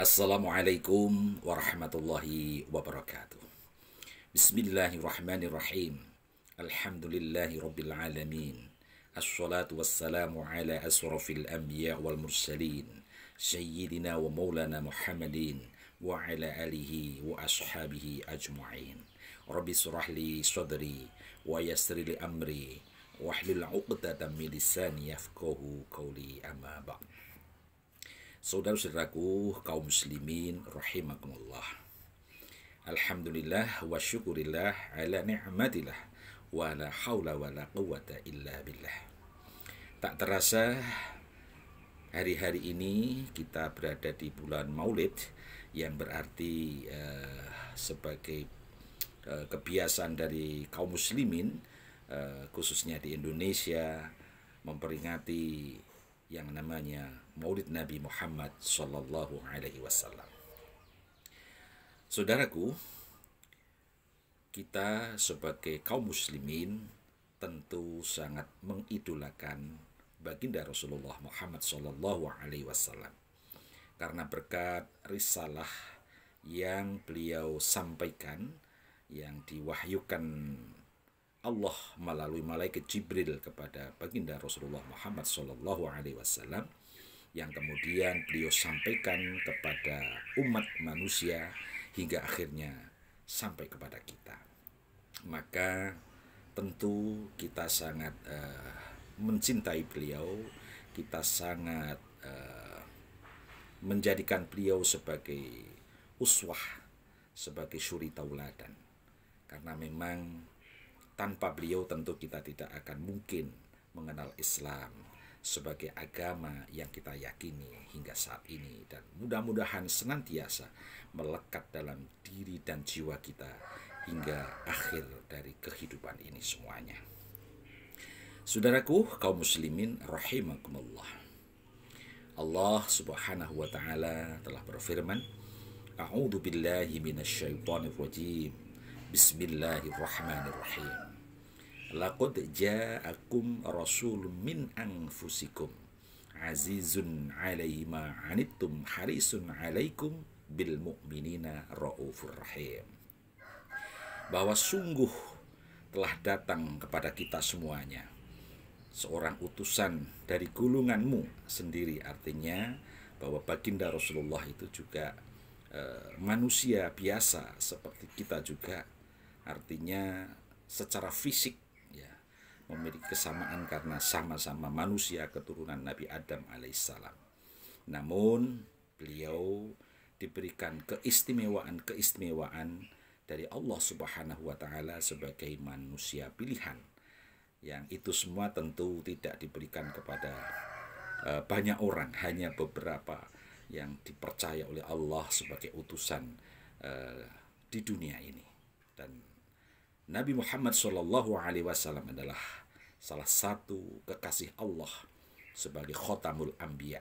Assalamualaikum warahmatullahi wabarakatuh. Bismillahirrahmanirrahim. Alhamdulillahi rabbil alamin. Assalatu wassalamu ala asrafil anbiya wal mursalin. Sayyidina wa maulana Muhammadin wa ala alihi wa ashabihi ajma'in. Rabbi surah li sadri wa yassir li amri. Wahlul uqdatan min lisani yafqahu qawli amma ba'd. Saudara-saudaraku kaum muslimin rahimakumullah. Alhamdulillah wa syukurillah ala ni'matillah wa la haula wa la quwata illa billah. Tak terasa hari-hari ini kita berada di bulan Maulid yang berarti uh, sebagai uh, kebiasaan dari kaum muslimin uh, khususnya di Indonesia memperingati yang namanya Maulid Nabi Muhammad Sallallahu Alaihi Wasallam. Saudaraku, kita sebagai kaum muslimin tentu sangat mengidolakan baginda Rasulullah Muhammad Sallallahu Alaihi Wasallam karena berkat risalah yang beliau sampaikan yang diwahyukan Allah melalui malaikat Jibril kepada baginda Rasulullah Muhammad Shallallahu Alaihi Wasallam yang kemudian beliau sampaikan kepada umat manusia hingga akhirnya sampai kepada kita. Maka tentu kita sangat uh, mencintai beliau, kita sangat uh, menjadikan beliau sebagai uswah, sebagai suri tauladan. Karena memang tanpa beliau tentu kita tidak akan mungkin mengenal Islam sebagai agama yang kita yakini hingga saat ini dan mudah-mudahan senantiasa melekat dalam diri dan jiwa kita hingga akhir dari kehidupan ini semuanya. Saudaraku kaum muslimin rahimakumullah. Allah Subhanahu wa taala telah berfirman, A'udzu billahi minasyaitonir rajim. Bismillahirrahmanirrahim. Laqad ja'akum Rasul min anfusikum azizun alaihi ma anittum harisun alaikum bil mu'minina raufur rahim. Bahwa sungguh telah datang kepada kita semuanya seorang utusan dari gulunganmu sendiri artinya bahwa baginda Rasulullah itu juga e, manusia biasa seperti kita juga artinya secara fisik memiliki kesamaan karena sama-sama manusia keturunan Nabi Adam alaihissalam. Namun beliau diberikan keistimewaan-keistimewaan dari Allah Subhanahu wa taala sebagai manusia pilihan. Yang itu semua tentu tidak diberikan kepada eh, banyak orang, hanya beberapa yang dipercaya oleh Allah sebagai utusan eh, di dunia ini. Dan Nabi Muhammad Shallallahu Alaihi Wasallam adalah salah satu kekasih Allah sebagai khotamul ambia,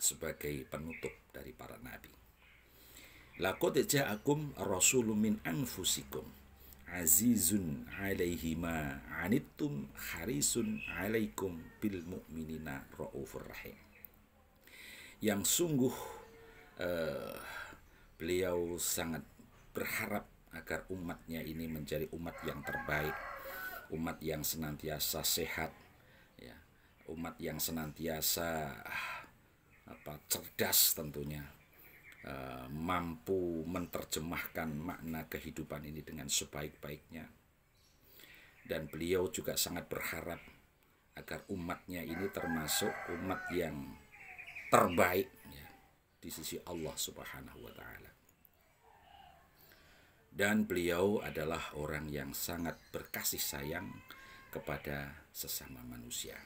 sebagai penutup dari para nabi. Lakot ja'akum rasulun min anfusikum azizun alaihi ma anittum harisun alaikum bil mu'minina raufur rahim. Yang sungguh uh, beliau sangat berharap agar umatnya ini menjadi umat yang terbaik, umat yang senantiasa sehat, ya, umat yang senantiasa apa cerdas tentunya, eh, mampu menterjemahkan makna kehidupan ini dengan sebaik-baiknya. Dan beliau juga sangat berharap agar umatnya ini termasuk umat yang terbaik ya, di sisi Allah Subhanahu wa taala dan beliau adalah orang yang sangat berkasih sayang kepada sesama manusia.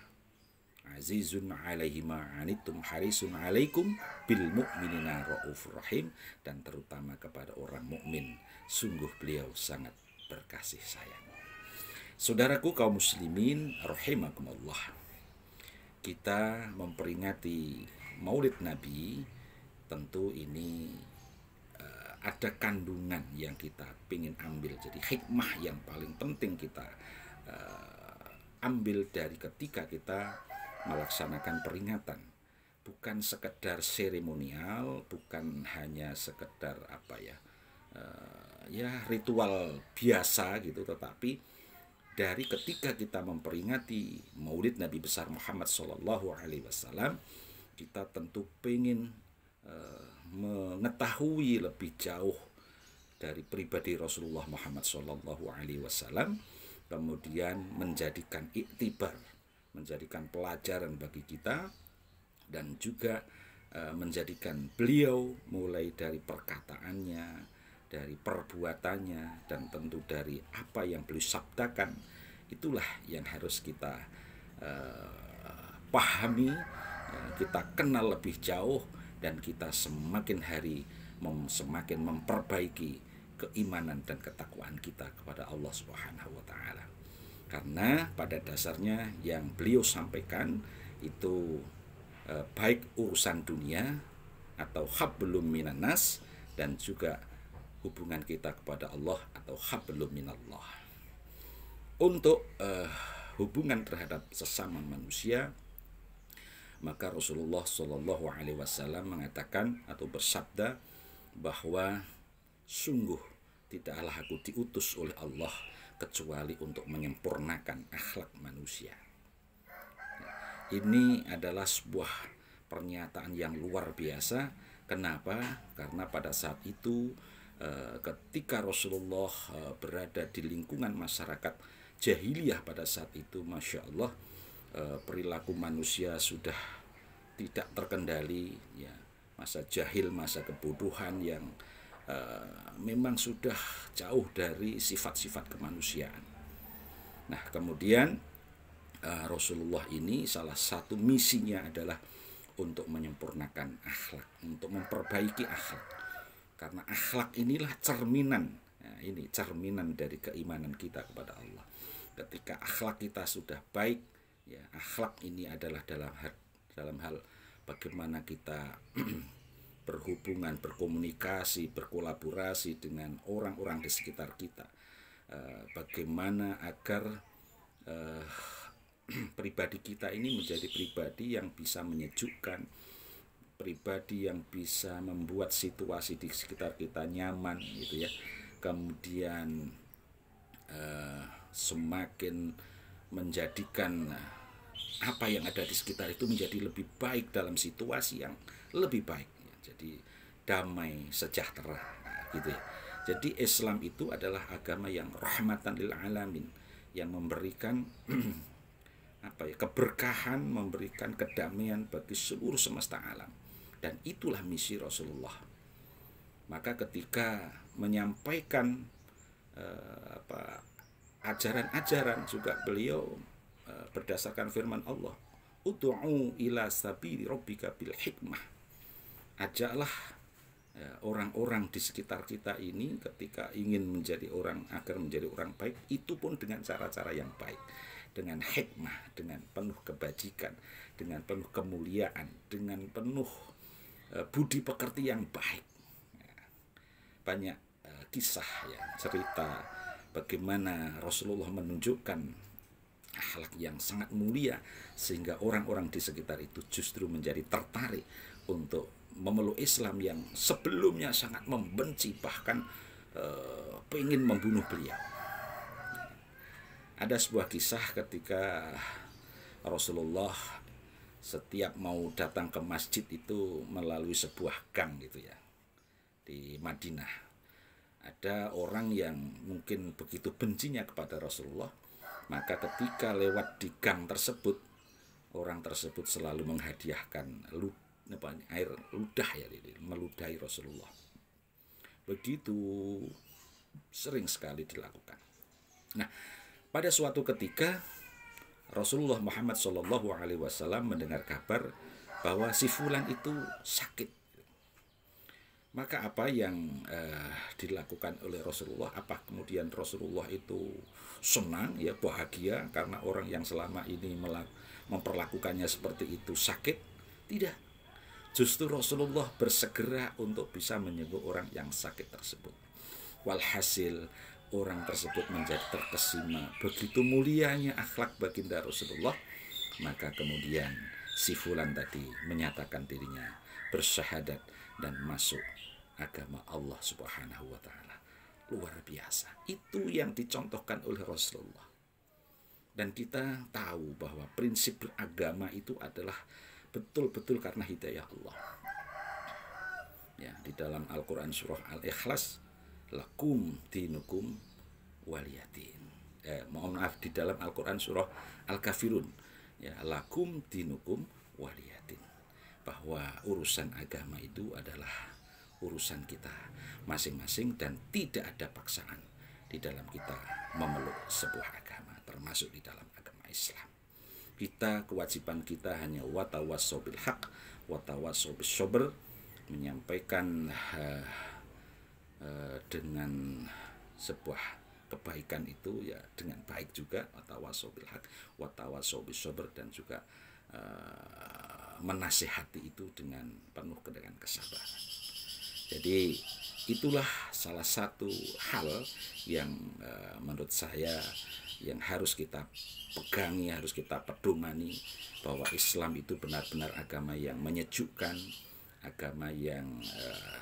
Azizun alaihi ma'anitum harisun alaikum bil mu'minina ra'ufur rahim dan terutama kepada orang mukmin sungguh beliau sangat berkasih sayang. Saudaraku kaum muslimin rahimakumullah. Kita memperingati Maulid Nabi tentu ini ada kandungan yang kita ingin ambil. Jadi hikmah yang paling penting kita uh, ambil dari ketika kita melaksanakan peringatan. Bukan sekedar seremonial, bukan hanya sekedar apa ya, uh, ya ritual biasa gitu, tetapi dari ketika kita memperingati Maulid Nabi besar Muhammad Shallallahu Alaihi Wasallam, kita tentu pengen Eh, mengetahui lebih jauh dari pribadi Rasulullah Muhammad Shallallahu Alaihi Wasallam, kemudian menjadikan iktibar, menjadikan pelajaran bagi kita, dan juga eh, menjadikan beliau mulai dari perkataannya, dari perbuatannya, dan tentu dari apa yang beliau sabdakan, itulah yang harus kita uh, pahami, kita kenal lebih jauh dan kita semakin hari mem semakin memperbaiki keimanan dan ketakwaan kita kepada Allah Subhanahu wa taala. Karena pada dasarnya yang beliau sampaikan itu eh, baik urusan dunia atau hablum minanas dan juga hubungan kita kepada Allah atau hablum minallah. Untuk eh, hubungan terhadap sesama manusia maka Rasulullah Shallallahu Alaihi Wasallam mengatakan atau bersabda bahwa sungguh tidaklah aku diutus oleh Allah kecuali untuk menyempurnakan akhlak manusia. Ini adalah sebuah pernyataan yang luar biasa. Kenapa? Karena pada saat itu eh, ketika Rasulullah eh, berada di lingkungan masyarakat jahiliyah pada saat itu, masya Allah Eh, perilaku manusia sudah tidak terkendali ya masa jahil masa kebodohan yang uh, memang sudah jauh dari sifat-sifat kemanusiaan nah kemudian uh, Rasulullah ini salah satu misinya adalah untuk menyempurnakan akhlak untuk memperbaiki akhlak karena akhlak inilah cerminan nah, ini cerminan dari keimanan kita kepada Allah ketika akhlak kita sudah baik ya akhlak ini adalah dalam hal, dalam hal bagaimana kita berhubungan berkomunikasi berkolaborasi dengan orang-orang di sekitar kita eh, bagaimana agar eh, pribadi kita ini menjadi pribadi yang bisa menyejukkan pribadi yang bisa membuat situasi di sekitar kita nyaman gitu ya kemudian eh, semakin menjadikan eh, apa yang ada di sekitar itu menjadi lebih baik dalam situasi yang lebih baik. Jadi damai, sejahtera gitu ya. Jadi Islam itu adalah agama yang rahmatan lil alamin yang memberikan apa ya keberkahan, memberikan kedamaian bagi seluruh semesta alam. Dan itulah misi Rasulullah. Maka ketika menyampaikan eh, ajaran-ajaran juga beliau e, berdasarkan firman Allah utu'u ila sabili rabbika bil hikmah ajaklah e, orang-orang di sekitar kita ini ketika ingin menjadi orang agar menjadi orang baik itu pun dengan cara-cara yang baik dengan hikmah dengan penuh kebajikan dengan penuh kemuliaan dengan penuh e, budi pekerti yang baik ya. banyak kisah ya cerita bagaimana Rasulullah menunjukkan akhlak yang sangat mulia sehingga orang-orang di sekitar itu justru menjadi tertarik untuk memeluk Islam yang sebelumnya sangat membenci bahkan e, eh, pengen membunuh beliau. Ada sebuah kisah ketika Rasulullah setiap mau datang ke masjid itu melalui sebuah gang gitu ya di Madinah ada orang yang mungkin begitu bencinya kepada Rasulullah, maka ketika lewat di gang tersebut, orang tersebut selalu menghadiahkan air ludah ya, meludahi Rasulullah. Begitu sering sekali dilakukan. Nah, pada suatu ketika Rasulullah Muhammad Shallallahu Alaihi Wasallam mendengar kabar bahwa si Fulan itu sakit maka apa yang eh, dilakukan oleh Rasulullah? Apa kemudian Rasulullah itu senang ya bahagia karena orang yang selama ini melak memperlakukannya seperti itu sakit? Tidak. Justru Rasulullah bersegera untuk bisa menyembuh orang yang sakit tersebut. Walhasil orang tersebut menjadi terkesima. Begitu mulianya akhlak baginda Rasulullah, maka kemudian si Fulan tadi menyatakan dirinya bersyahadat dan masuk agama Allah Subhanahu wa taala. Luar biasa. Itu yang dicontohkan oleh Rasulullah. Dan kita tahu bahwa prinsip beragama itu adalah betul-betul karena hidayah Allah. Ya, di dalam Al-Qur'an surah Al-Ikhlas, lakum dinukum waliyatin. Eh, mohon maaf di dalam Al-Qur'an surah Al-Kafirun ya lakum dinukum waliyatin bahwa urusan agama itu adalah urusan kita masing-masing dan tidak ada paksaan di dalam kita memeluk sebuah agama termasuk di dalam agama Islam kita kewajiban kita hanya watawasobil hak watawasobil sober menyampaikan uh, uh, dengan sebuah kebaikan itu ya dengan baik juga watawasobil hak watawasobil sober dan juga uh, menasehati itu dengan penuh dengan kesabaran jadi itulah salah satu hal yang uh, menurut saya yang harus kita pegangi, harus kita pedomani bahwa Islam itu benar-benar agama yang menyejukkan, agama yang uh,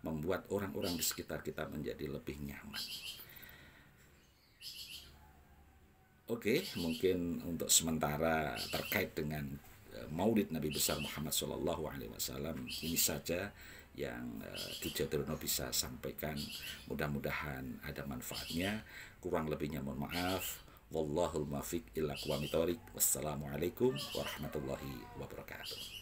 membuat orang-orang di sekitar kita menjadi lebih nyaman. Oke, okay, mungkin untuk sementara terkait dengan eh, Maulid Nabi besar Muhammad Shallallahu Alaihi Wasallam ini saja yang uh, Kijo Truno bisa sampaikan. Mudah-mudahan ada manfaatnya. Kurang lebihnya mohon maaf. Wallahul muafiq ila Wassalamualaikum warahmatullahi wabarakatuh.